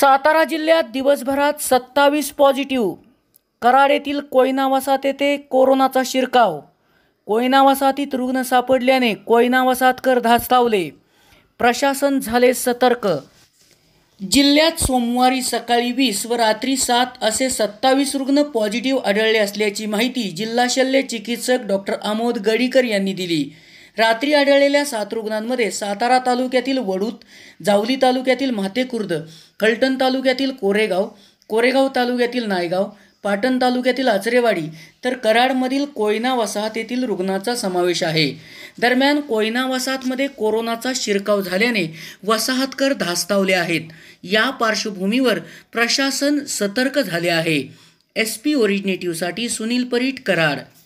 सातारा जिल्ह्यात दिवसभरात सत्तावीस पॉझिटिव्ह कराड येथील कोयना वसाहत येथे कोरोनाचा शिरकाव कोयना वसाहतीत रुग्ण सापडल्याने कोयना वसाहतकर धास्तावले प्रशासन झाले सतर्क जिल्ह्यात सोमवारी सकाळी वीस व रात्री सात असे सत्तावीस रुग्ण पॉझिटिव्ह आढळले असल्याची माहिती जिल्हा शल्य चिकित्सक डॉक्टर आमोद गडीकर यांनी दिली रात्री आढळलेल्या सात रुग्णांमध्ये सातारा तालुक्यातील वडूत जावली तालुक्यातील माथेकुर्द खलटण तालुक्यातील कोरेगाव कोरेगाव तालुक्यातील नायगाव पाटण तालुक्यातील आचरेवाडी तर कराडमधील कोयना वसाहत येथील रुग्णाचा समावेश आहे दरम्यान कोयना वसाहतमध्ये कोरोनाचा शिरकाव झाल्याने वसाहतकर धास्तावले आहेत या पार्श्वभूमीवर प्रशासन सतर्क झाले आहे एस पी ओरिजिनेटिव्हसाठी सुनील परीट कराड